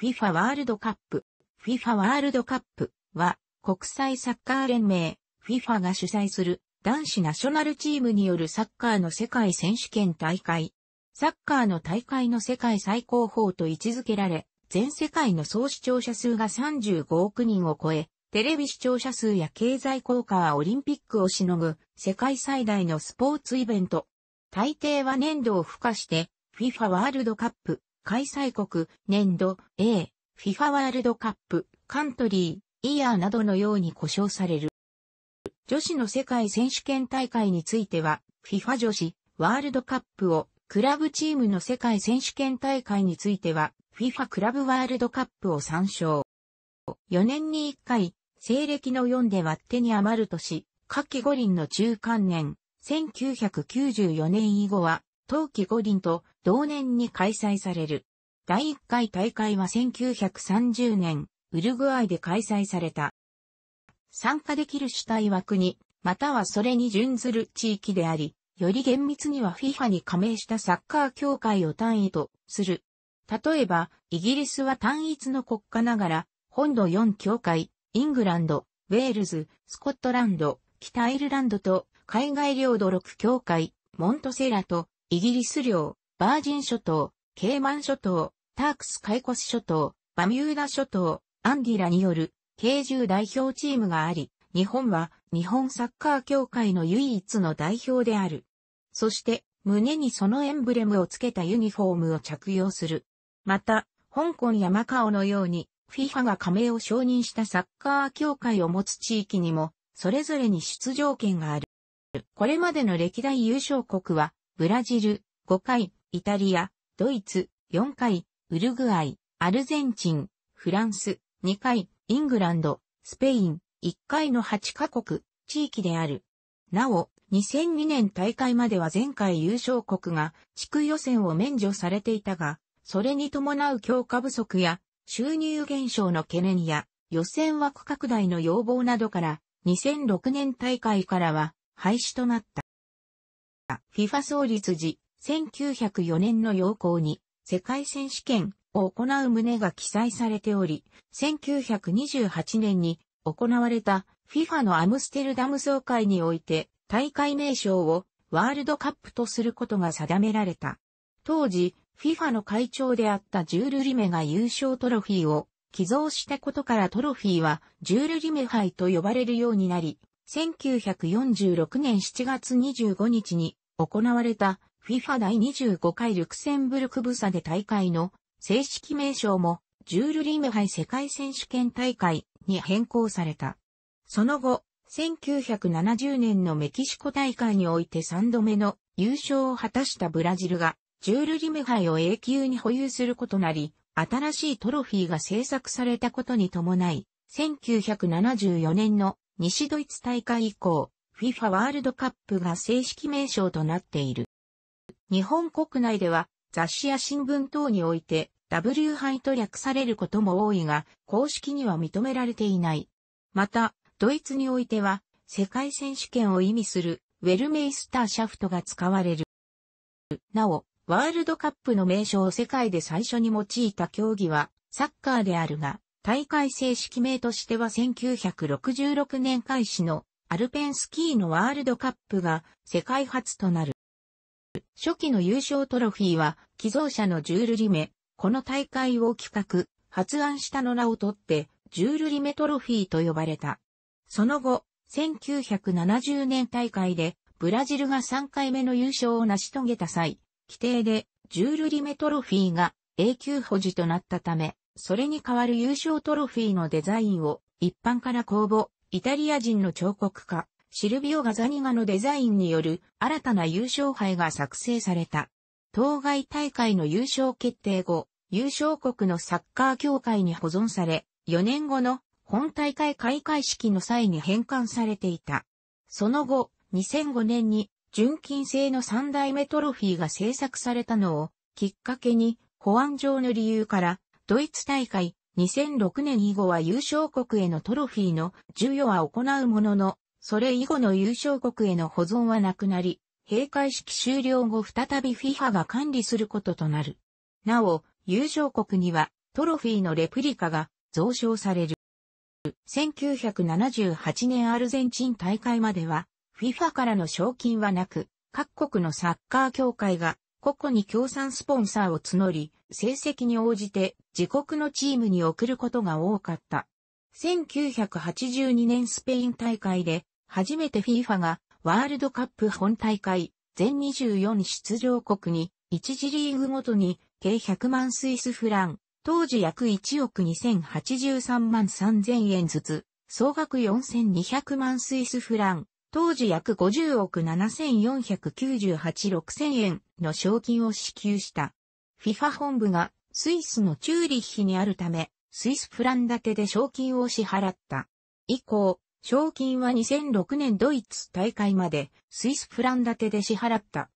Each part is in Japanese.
FIFA ワールドカップ。FIFA ワールドカップは国際サッカー連盟 FIFA が主催する男子ナショナルチームによるサッカーの世界選手権大会。サッカーの大会の世界最高峰と位置づけられ、全世界の総視聴者数が35億人を超え、テレビ視聴者数や経済効果はオリンピックをしのぐ世界最大のスポーツイベント。大抵は年度を付加して FIFA ワールドカップ開催国、年度、A、FIFA ワールドカップ、カントリー、イヤーなどのように呼称される。女子の世界選手権大会については、FIFA 女子、ワールドカップを、クラブチームの世界選手権大会については、FIFA クラブワールドカップを参照。4年に1回、西暦の4で割ってに余る年、夏季五輪の中間年、1994年以後は、冬季五輪と同年に開催される。第1回大会は1930年、ウルグアイで開催された。参加できる主体は国、またはそれに準ずる地域であり、より厳密には FIFA に加盟したサッカー協会を単位とする。例えば、イギリスは単一の国家ながら、本土4協会、イングランド、ウェールズ、スコットランド、北アイルランドと、海外領土6協会、モントセラと、イギリス領、バージン諸島、ケイマン諸島、タークス・カイコス諸島、バミューダ諸島、アンディラによる、軽重代表チームがあり、日本は日本サッカー協会の唯一の代表である。そして、胸にそのエンブレムをつけたユニフォームを着用する。また、香港やマカオのように、FIFA が加盟を承認したサッカー協会を持つ地域にも、それぞれに出場権がある。これまでの歴代優勝国は、ブラジル、5回、イタリア、ドイツ、4回、ウルグアイ、アルゼンチン、フランス、2回、イングランド、スペイン、1回の8カ国、地域である。なお、2002年大会までは前回優勝国が地区予選を免除されていたが、それに伴う強化不足や収入減少の懸念や予選枠拡大の要望などから2006年大会からは廃止となった。FIFA 創立時、1904年の要項に世界選手権を行う旨が記載されており、1928年に行われた FIFA のアムステルダム総会において大会名称をワールドカップとすることが定められた。当時、FIFA の会長であったジュール・リメが優勝トロフィーを寄贈したことからトロフィーはジュール・リメ杯と呼ばれるようになり、1946年7月25日に行われた FIFA 第25回ルクセンブルクブサで大会の正式名称もジュール・リムイ世界選手権大会に変更された。その後、1970年のメキシコ大会において3度目の優勝を果たしたブラジルが、ジュール・リムイを永久に保有することなり、新しいトロフィーが制作されたことに伴い、1974年の西ドイツ大会以降、FIFA ワールドカップが正式名称となっている。日本国内では雑誌や新聞等において W 杯と略されることも多いが、公式には認められていない。また、ドイツにおいては、世界選手権を意味するウェルメイスターシャフトが使われる。なお、ワールドカップの名称を世界で最初に用いた競技はサッカーであるが、大会正式名としては1966年開始のアルペンスキーのワールドカップが世界初となる。初期の優勝トロフィーは寄贈者のジュール・リメ、この大会を企画、発案したの名をとって、ジュール・リメトロフィーと呼ばれた。その後、1970年大会で、ブラジルが3回目の優勝を成し遂げた際、規定で、ジュール・リメトロフィーが永久保持となったため、それに代わる優勝トロフィーのデザインを一般から公募、イタリア人の彫刻家、シルビオ・ガザニガのデザインによる新たな優勝杯が作成された。当該大会の優勝決定後、優勝国のサッカー協会に保存され、4年後の本大会開会式の際に返還されていた。その後、2005年に純金製の3代目トロフィーが制作されたのをきっかけに保安上の理由からドイツ大会2006年以後は優勝国へのトロフィーの授与は行うものの、それ以後の優勝国への保存はなくなり、閉会式終了後再び FIFA が管理することとなる。なお、優勝国にはトロフィーのレプリカが増床される。1978年アルゼンチン大会までは、FIFA からの賞金はなく、各国のサッカー協会が個々に協賛スポンサーを募り、成績に応じて自国のチームに送ることが多かった。1982年スペイン大会で、初めて FIFA がワールドカップ本大会全24出場国に1次リーグごとに計100万スイスフラン、当時約1億2083万3000円ずつ、総額4200万スイスフラン、当時約50億7498 6000円の賞金を支給した。FIFA 本部がスイスのチューリッヒにあるため、スイスフラン建てで賞金を支払った。以降、賞金は2006年ドイツ大会までスイスフラン建てで支払った。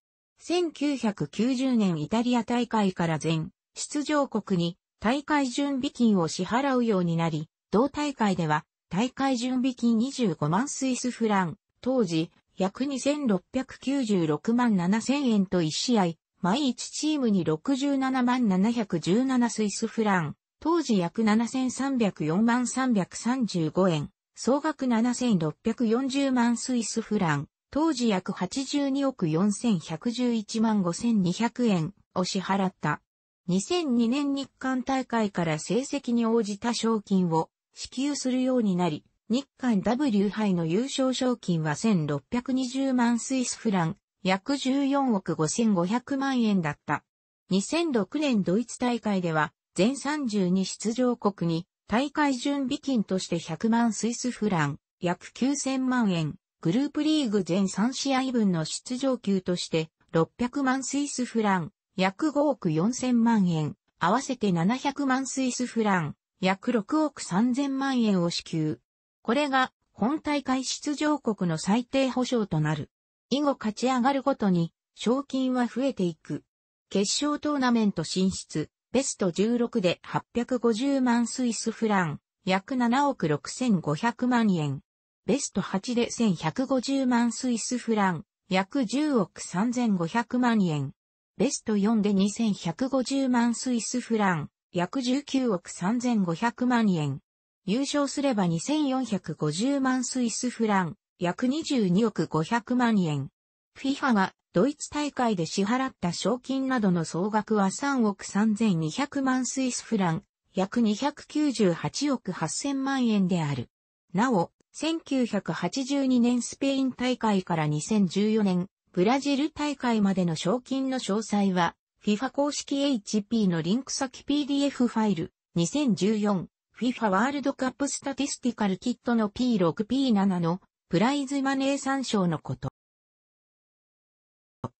1990年イタリア大会から全出場国に大会準備金を支払うようになり、同大会では大会準備金25万スイスフラン、当時、約2696万7000円と1試合、毎1チームに67万717スイスフラン、当時約7304万335円、総額7640万スイスフラン、当時約82億4111万5200円を支払った。2002年日韓大会から成績に応じた賞金を支給するようになり、日韓 W 杯の優勝賞金は1620万スイスフラン、約14億5500万円だった。2006年ドイツ大会では、全32出場国に、大会準備金として100万スイスフラン、約9000万円、グループリーグ全3試合分の出場級として、600万スイスフラン、約5億4000万円、合わせて700万スイスフラン、約6億3000万円を支給。これが本大会出場国の最低保障となる。以後勝ち上がるごとに賞金は増えていく。決勝トーナメント進出、ベスト16で850万スイスフラン、約7億6500万円。ベスト8で1150万スイスフラン、約10億3500万円。ベスト4で2150万スイスフラン、約19億3500万円。優勝すれば2450万スイスフラン、約22億500万円。FIFA がドイツ大会で支払った賞金などの総額は3億3200万スイスフラン、約298億8000万円である。なお、1982年スペイン大会から2014年、ブラジル大会までの賞金の詳細は、FIFA 公式 HP のリンク先 PDF ファイル、2014 FIFA ワールドカップスタティスティカルキットの P6P7 のプライズマネー参照のこと。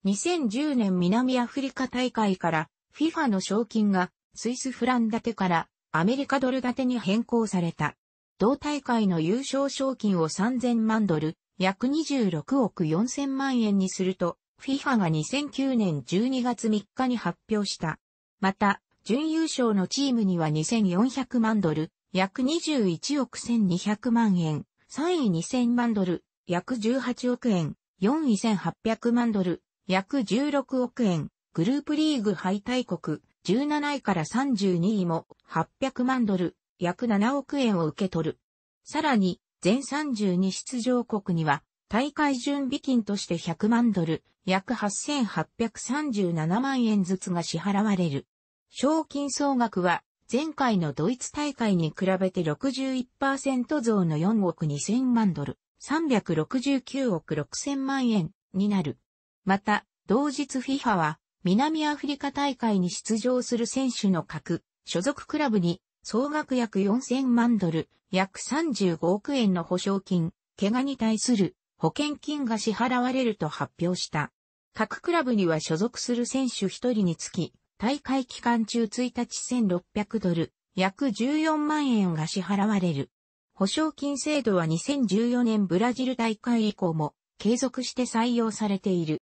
2010年南アフリカ大会から FIFA の賞金がスイスフラン建てからアメリカドル建てに変更された。同大会の優勝賞金を3000万ドル、約26億4000万円にすると、FIFA が2009年12月3日に発表した。また、準優勝のチームには2400万ドル、約21億1200万円、3位2000万ドル、約18億円、4位1800万ドル、約16億円、グループリーグ敗退国、17位から32位も800万ドル、約7億円を受け取る。さらに、全32出場国には、大会準備金として100万ドル、約8837万円ずつが支払われる。賞金総額は前回のドイツ大会に比べて61%増の4億2000万ドル、369億6000万円になる。また、同日 FIFA は南アフリカ大会に出場する選手の各所属クラブに総額約4000万ドル、約35億円の保証金、怪我に対する保険金が支払われると発表した。各クラブには所属する選手1人につき、大会期間中1日1600ドル、約14万円が支払われる。保証金制度は2014年ブラジル大会以降も継続して採用されている。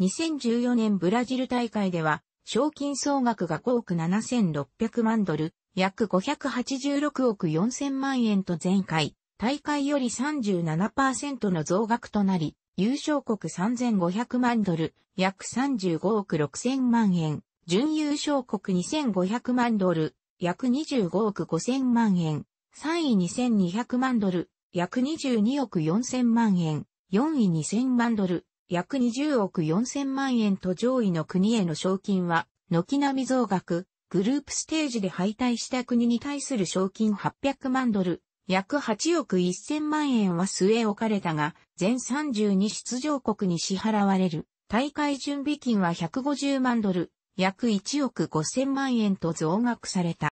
2014年ブラジル大会では、賞金総額が5億7600万ドル、約586億4000万円と前回、大会より37%の増額となり、優勝国3500万ドル、約35億6000万円、準優勝国2500万ドル、約25億5000万円、3位2200万ドル、約22億4000万円、4位2000万ドル、約20億4000万円と上位の国への賞金は、軒並み増額、グループステージで敗退した国に対する賞金800万ドル、約8億1000万円は据え置かれたが、全32出場国に支払われる。大会準備金は150万ドル、約1億5000万円と増額された。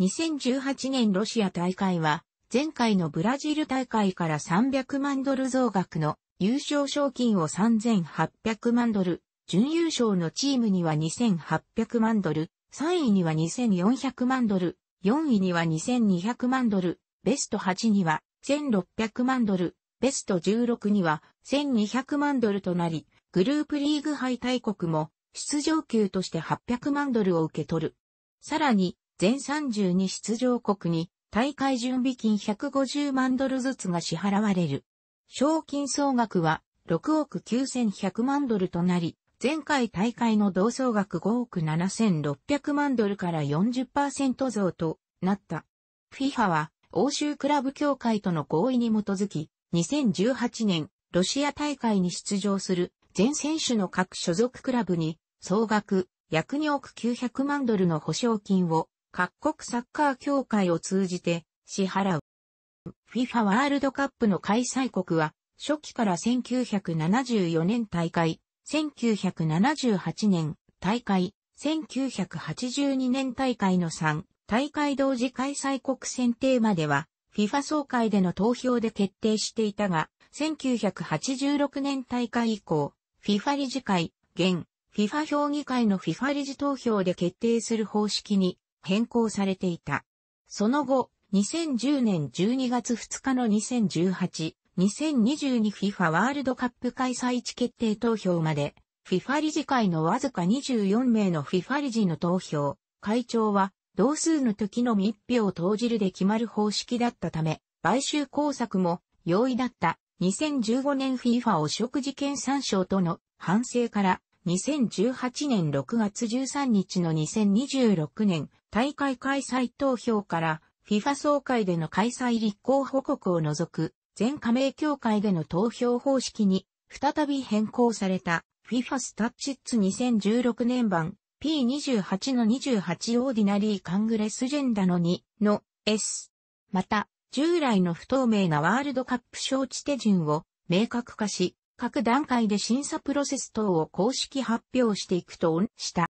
2018年ロシア大会は、前回のブラジル大会から300万ドル増額の優勝賞金を3800万ドル、準優勝のチームには2800万ドル、3位には2400万ドル、4位には2200万ドル、ベスト8には1600万ドル、ベスト16には1200万ドルとなり、グループリーグ敗退国も出場級として800万ドルを受け取る。さらに、全32出場国に大会準備金150万ドルずつが支払われる。賞金総額は6億9100万ドルとなり、前回大会の同総額5億7600万ドルから40%増となった。FIFA は欧州クラブ協会との合意に基づき、2018年、ロシア大会に出場する全選手の各所属クラブに、総額約2億900万ドルの保証金を各国サッカー協会を通じて支払う。FIFA ワールドカップの開催国は、初期から1974年大会、1978年大会、1982年大会の3大会同時開催国選定までは、FIFA 総会での投票で決定していたが、1986年大会以降、FIFA 理事会、現、FIFA 評議会の FIFA 理事投票で決定する方式に変更されていた。その後、2010年12月2日の2018、2022FIFA ワールドカップ開催地決定投票まで、FIFA 理事会のわずか24名の FIFA 理事の投票、会長は同数の時のみ1票を投じるで決まる方式だったため、買収工作も容易だった2015年 FIFA 汚職事件参照との反省から2018年6月13日の2026年大会開催投票から FIFA 総会での開催立候補国を除く全加盟協会での投票方式に再び変更された FIFA スタッチッツ2016年版 P28 の28オーディナリーカングレスジェンダの2の S。また、従来の不透明なワールドカップ招致手順を明確化し、各段階で審査プロセス等を公式発表していくとした。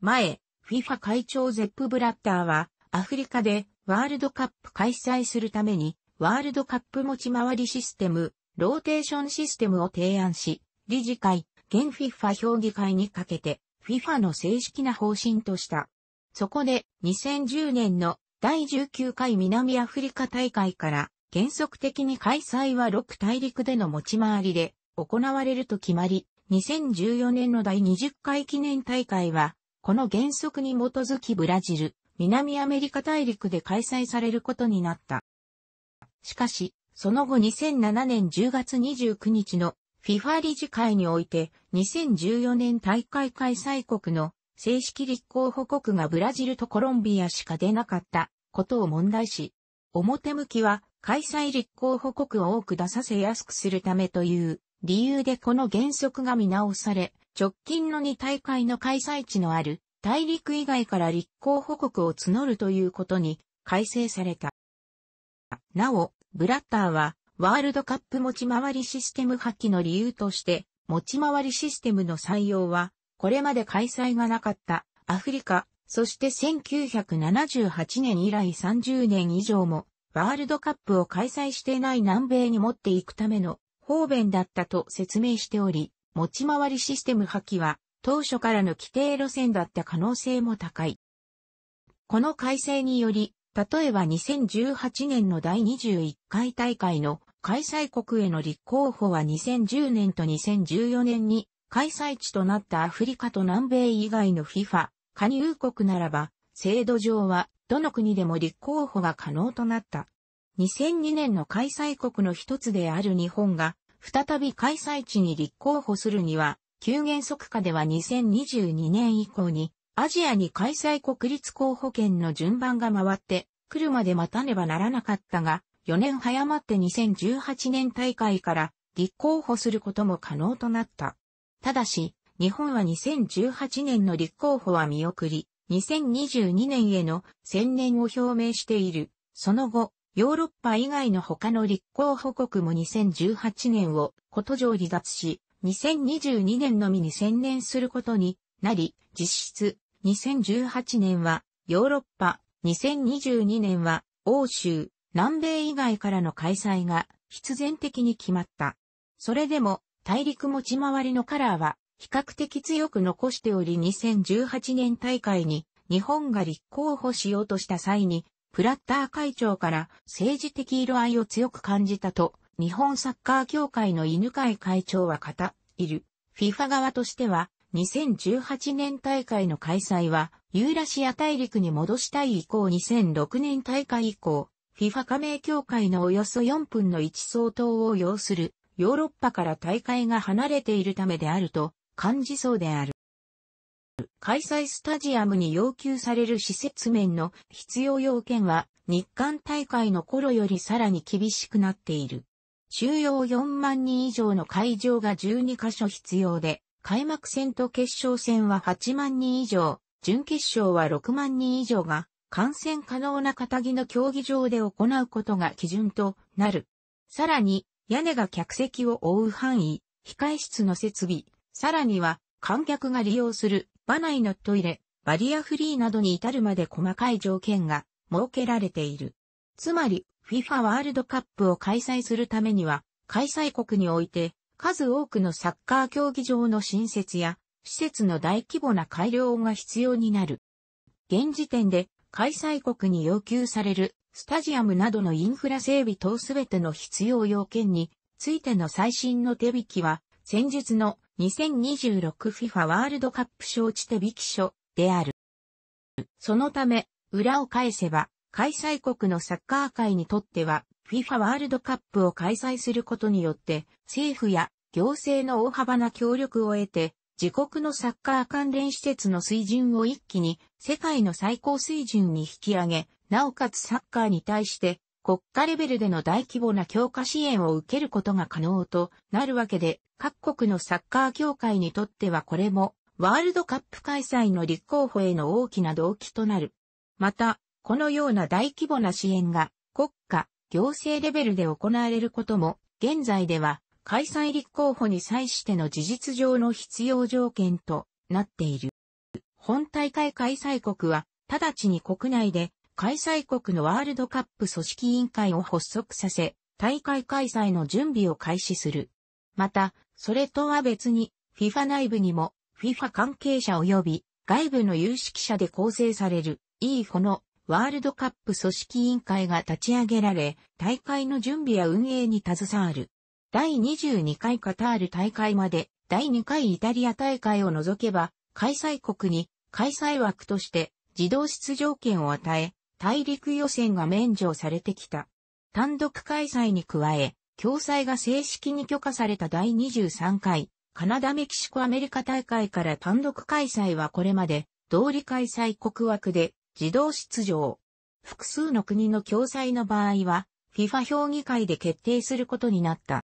前、FIFA 会長ゼップ・ブラッターは、アフリカでワールドカップ開催するために、ワールドカップ持ち回りシステム、ローテーションシステムを提案し、理事会、現 FIFA 評議会にかけて、FIFA の正式な方針とした。そこで2010年の第19回南アフリカ大会から原則的に開催は6大陸での持ち回りで行われると決まり、2014年の第20回記念大会は、この原則に基づきブラジル、南アメリカ大陸で開催されることになった。しかし、その後2007年10月29日の FIFA 理事会において2014年大会開催国の正式立候補国がブラジルとコロンビアしか出なかったことを問題し、表向きは開催立候補国を多く出させやすくするためという理由でこの原則が見直され、直近の2大会の開催地のある大陸以外から立候補国を募るということに改正された。なお、ブラッターはワールドカップ持ち回りシステム破棄の理由として、持ち回りシステムの採用は、これまで開催がなかったアフリカ、そして1978年以来30年以上も、ワールドカップを開催していない南米に持っていくための方便だったと説明しており、持ち回りシステム破棄は当初からの規定路線だった可能性も高い。この改正により、例えば2018年の第21回大会の開催国への立候補は2010年と2014年に開催地となったアフリカと南米以外の FIFA 加入国ならば制度上はどの国でも立候補が可能となった。2002年の開催国の一つである日本が再び開催地に立候補するには、旧原則下では2022年以降にアジアに開催国立候補権の順番が回って、来るまで待たねばならなかったが、4年早まって2018年大会から立候補することも可能となった。ただし、日本は2018年の立候補は見送り、2022年への専念を表明している。その後、ヨーロッパ以外の他の立候補国も2018年をこと上離脱し、2022年のみに専念することになり、実質2018年はヨーロッパ、2022年は欧州、南米以外からの開催が必然的に決まった。それでも大陸持ち回りのカラーは比較的強く残しており2018年大会に日本が立候補しようとした際にプラッター会長から政治的色合いを強く感じたと日本サッカー協会の犬飼会長は語いる。FIFA 側としては2018年大会の開催は、ユーラシア大陸に戻したい以降2006年大会以降、FIFA 加盟協会のおよそ4分の1相当を要する、ヨーロッパから大会が離れているためであると、感じそうである。開催スタジアムに要求される施設面の必要要件は、日韓大会の頃よりさらに厳しくなっている。収容4万人以上の会場が12カ所必要で、開幕戦と決勝戦は8万人以上、準決勝は6万人以上が、感染可能な片木の競技場で行うことが基準となる。さらに、屋根が客席を覆う範囲、控室の設備、さらには観客が利用する場内のトイレ、バリアフリーなどに至るまで細かい条件が設けられている。つまり、FIFA ワールドカップを開催するためには、開催国において数多くのサッカー競技場の新設や、施設の大規模な改良が必要になる。現時点で開催国に要求されるスタジアムなどのインフラ整備等すべての必要要件についての最新の手引きは、先日の 2026FIFA ワールドカップ招致手引き書である。そのため、裏を返せば、開催国のサッカー界にとっては、FIFA ワールドカップを開催することによって、政府や行政の大幅な協力を得て、自国のサッカー関連施設の水準を一気に世界の最高水準に引き上げ、なおかつサッカーに対して国家レベルでの大規模な強化支援を受けることが可能となるわけで、各国のサッカー協会にとってはこれもワールドカップ開催の立候補への大きな動機となる。また、このような大規模な支援が行政レベルで行われることも、現在では開催立候補に際しての事実上の必要条件となっている。本大会開催国は、直ちに国内で開催国のワールドカップ組織委員会を発足させ、大会開催の準備を開始する。また、それとは別に、FIFA 内部にも、FIFA 関係者及び外部の有識者で構成される EFO のワールドカップ組織委員会が立ち上げられ、大会の準備や運営に携わる。第22回カタール大会まで、第2回イタリア大会を除けば、開催国に開催枠として自動出場権を与え、大陸予選が免除されてきた。単独開催に加え、共催が正式に許可された第23回、カナダメキシコアメリカ大会から単独開催はこれまで、同理開催国枠で自動出場。複数の国の共催の場合は、FIFA 評議会で決定することになった。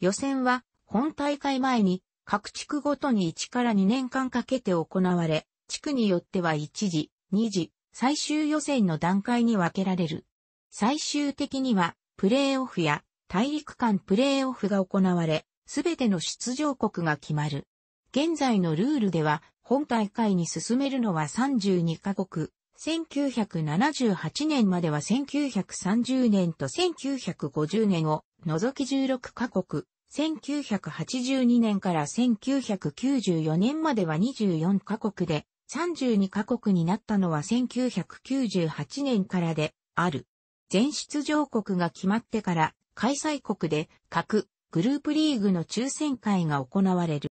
予選は、本大会前に、各地区ごとに1から2年間かけて行われ、地区によっては1次、2次、最終予選の段階に分けられる。最終的には、プレーオフや大陸間プレーオフが行われ、すべての出場国が決まる。現在のルールでは、本大会に進めるのは32カ国、1978年までは1930年と1950年を除き16カ国、1982年から1994年までは24カ国で、32カ国になったのは1998年からである。全出場国が決まってから開催国で各グループリーグの抽選会が行われる。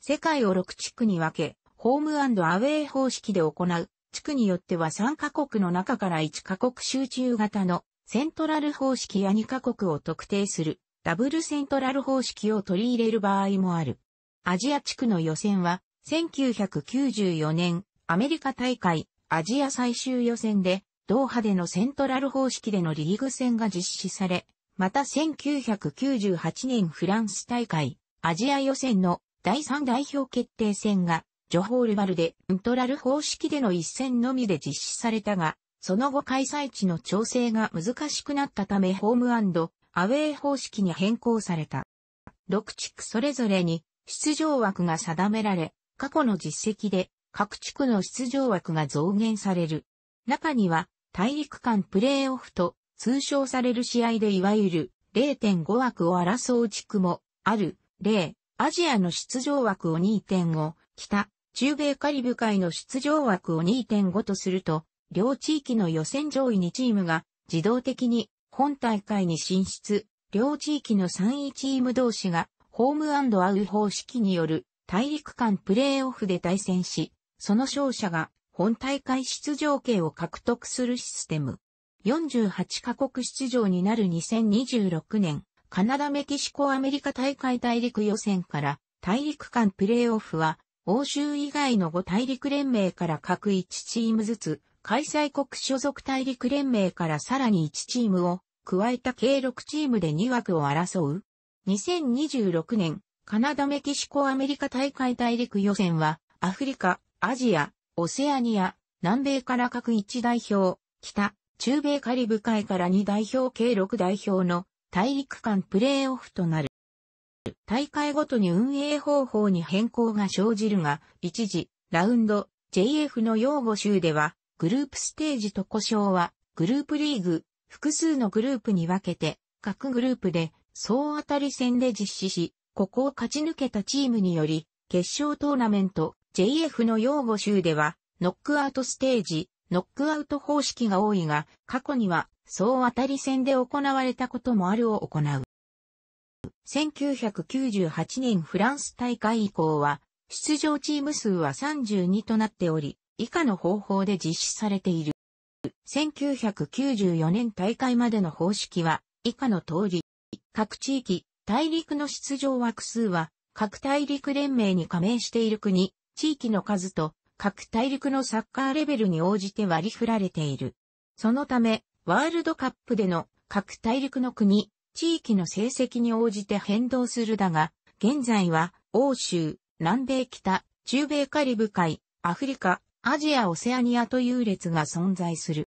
世界を6地区に分け、ホームアウェイ方式で行う地区によっては3カ国の中から1カ国集中型のセントラル方式や2カ国を特定するダブルセントラル方式を取り入れる場合もある。アジア地区の予選は1994年アメリカ大会アジア最終予選でドーハでのセントラル方式でのリーグ戦が実施され、また1998年フランス大会アジア予選の第3代表決定戦がジョホールルでウントラル方式での一戦のみで実施されたが、その後開催地の調整が難しくなったためホームアウェイ方式に変更された。6地区それぞれに出場枠が定められ、過去の実績で各地区の出場枠が増減される。中には大陸間プレーオフと通称される試合でいわゆる0.5枠を争う地区もある例、アジアの出場枠を2.5、北、中米カリブ海の出場枠を2.5とすると、両地域の予選上位2チームが自動的に本大会に進出、両地域の3位チーム同士がホームアウ方式による大陸間プレーオフで対戦し、その勝者が本大会出場権を獲得するシステム。48カ国出場になる2026年、カナダメキシコアメリカ大会大陸予選から大陸間プレーオフは欧州以外の5大陸連盟から各1チームずつ、開催国所属大陸連盟からさらに1チームを加えた計6チームで2枠を争う。2026年、カナダメキシコアメリカ大会大陸予選は、アフリカ、アジア、オセアニア、南米から各1代表、北、中米カリブ海から2代表計6代表の大陸間プレーオフとなる。大会ごとに運営方法に変更が生じるが、一時、ラウンド、JF の用語集では、グループステージと呼称は、グループリーグ、複数のグループに分けて、各グループで、総当たり戦で実施し、ここを勝ち抜けたチームにより、決勝トーナメント、JF の用語集では、ノックアウトステージ、ノックアウト方式が多いが、過去には、総当たり戦で行われたこともあるを行う。1998年フランス大会以降は、出場チーム数は32となっており、以下の方法で実施されている。1994年大会までの方式は、以下の通り、各地域、大陸の出場枠数は、各大陸連盟に加盟している国、地域の数と、各大陸のサッカーレベルに応じて割り振られている。そのため、ワールドカップでの各大陸の国、地域の成績に応じて変動するだが、現在は欧州、南米北、中米カリブ海、アフリカ、アジア・オセアニアという列が存在する。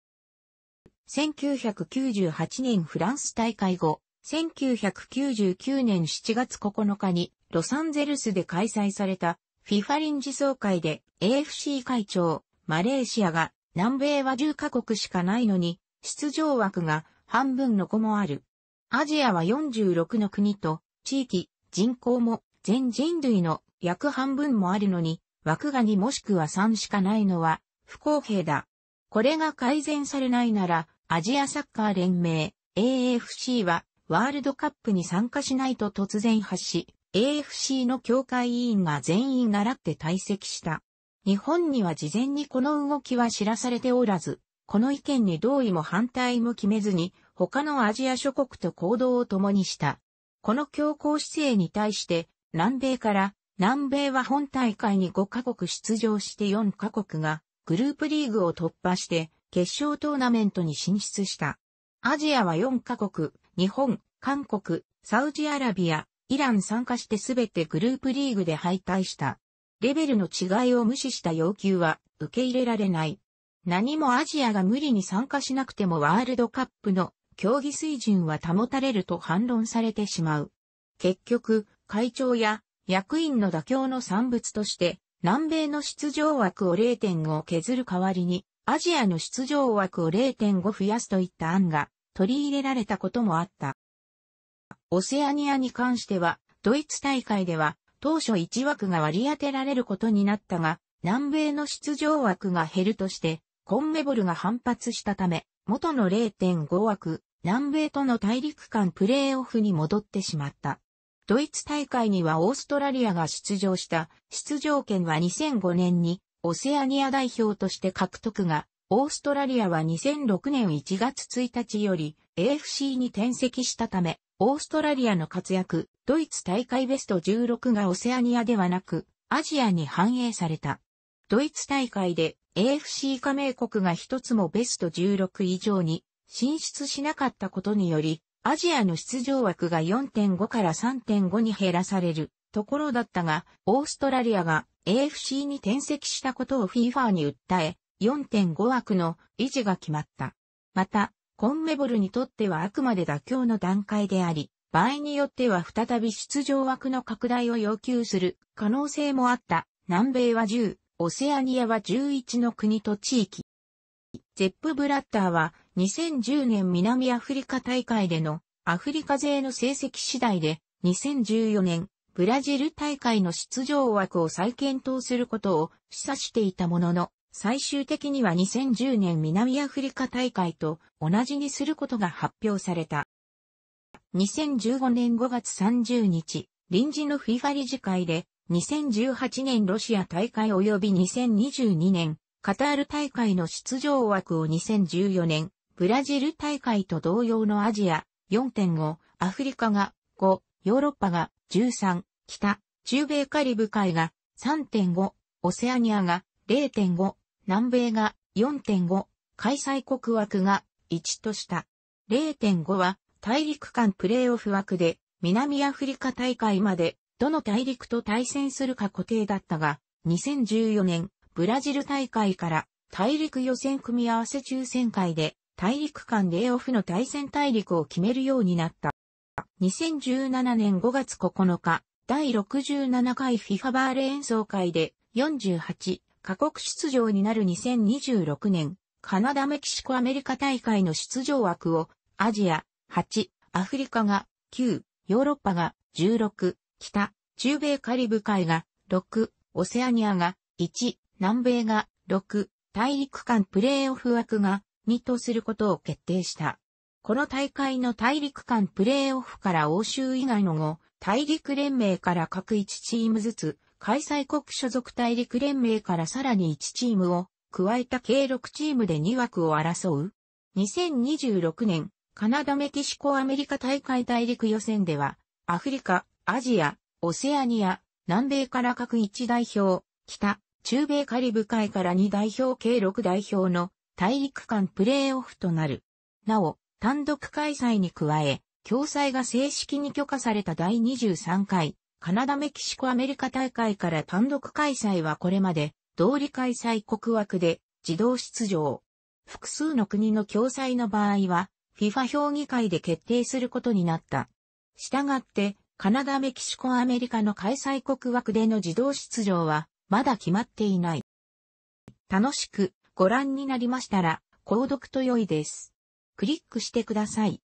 1998年フランス大会後、1999年7月9日にロサンゼルスで開催された FIFA 臨時総会で AFC 会長、マレーシアが南米は10カ国しかないのに出場枠が半分の子もあるアジアは46の国と地域、人口も全人類の約半分もあるのに、枠が2もしくは3しかないのは不公平だ。これが改善されないなら、アジアサッカー連盟 AFC はワールドカップに参加しないと突然発し、AFC の協会委員が全員習って退席した。日本には事前にこの動きは知らされておらず、この意見に同意も反対も決めずに、他のアジア諸国と行動を共にした。この強硬姿勢に対して南米から南米は本大会に5カ国出場して4カ国がグループリーグを突破して決勝トーナメントに進出した。アジアは4カ国、日本、韓国、サウジアラビア、イラン参加してすべてグループリーグで敗退した。レベルの違いを無視した要求は受け入れられない。何もアジアが無理に参加しなくてもワールドカップの競技水準は保たれると反論されてしまう。結局、会長や役員の妥協の産物として、南米の出場枠を0.5削る代わりに、アジアの出場枠を0.5増やすといった案が取り入れられたこともあった。オセアニアに関しては、ドイツ大会では当初1枠が割り当てられることになったが、南米の出場枠が減るとして、コンメボルが反発したため、元の0.5枠南米との大陸間プレーオフに戻ってしまった。ドイツ大会にはオーストラリアが出場した、出場権は2005年にオセアニア代表として獲得が、オーストラリアは2006年1月1日より AFC に転籍したため、オーストラリアの活躍、ドイツ大会ベスト16がオセアニアではなく、アジアに反映された。ドイツ大会で AFC 加盟国が一つもベスト16以上に進出しなかったことにより、アジアの出場枠が4.5から3.5に減らされるところだったが、オーストラリアが AFC に転籍したことを FIFA に訴え、4.5枠の維持が決まった。また、コンメボルにとってはあくまで妥協の段階であり、場合によっては再び出場枠の拡大を要求する可能性もあった。南米は10、オセアニアは11の国と地域。ゼップ・ブラッターは2010年南アフリカ大会でのアフリカ勢の成績次第で2014年ブラジル大会の出場枠を再検討することを示唆していたものの最終的には2010年南アフリカ大会と同じにすることが発表された。2015年5月30日、臨時の FIFA 理事会で2018年ロシア大会及び2022年カタール大会の出場枠を2014年、ブラジル大会と同様のアジア4.5、アフリカが5、ヨーロッパが13、北、中米カリブ海が3.5、オセアニアが0.5、南米が4.5、開催国枠が1とした。0.5は大陸間プレーオフ枠で南アフリカ大会までどの大陸と対戦するか固定だったが、2014年ブラジル大会から大陸予選組み合わせ抽選会で大陸間レイオフの対戦大陸を決めるようになった。2017年5月9日、第67回 FIFA バーレ演奏会で48カ国出場になる2026年、カナダメキシコアメリカ大会の出場枠をアジア8、アフリカが9、ヨーロッパが16、北、中米カリブ海が6、オセアニアが1、南米が6大陸間プレーオフ枠が2とすることを決定した。この大会の大陸間プレーオフから欧州以外の後、大陸連盟から各1チームずつ、開催国所属大陸連盟からさらに1チームを加えた計6チームで2枠を争う。2026年、カナダメキシコアメリカ大会大陸予選では、アフリカ、アジア、オセアニア、南米から各1代表、北、中米カリブ海から2代表計6代表の大陸間プレーオフとなる。なお、単独開催に加え、共催が正式に許可された第23回、カナダメキシコアメリカ大会から単独開催はこれまで、同理開催国枠で自動出場。複数の国の共催の場合は、FIFA 評議会で決定することになった。したがって、カナダメキシコアメリカの開催国枠での自動出場は、まだ決まっていない。楽しくご覧になりましたら、購読と良いです。クリックしてください。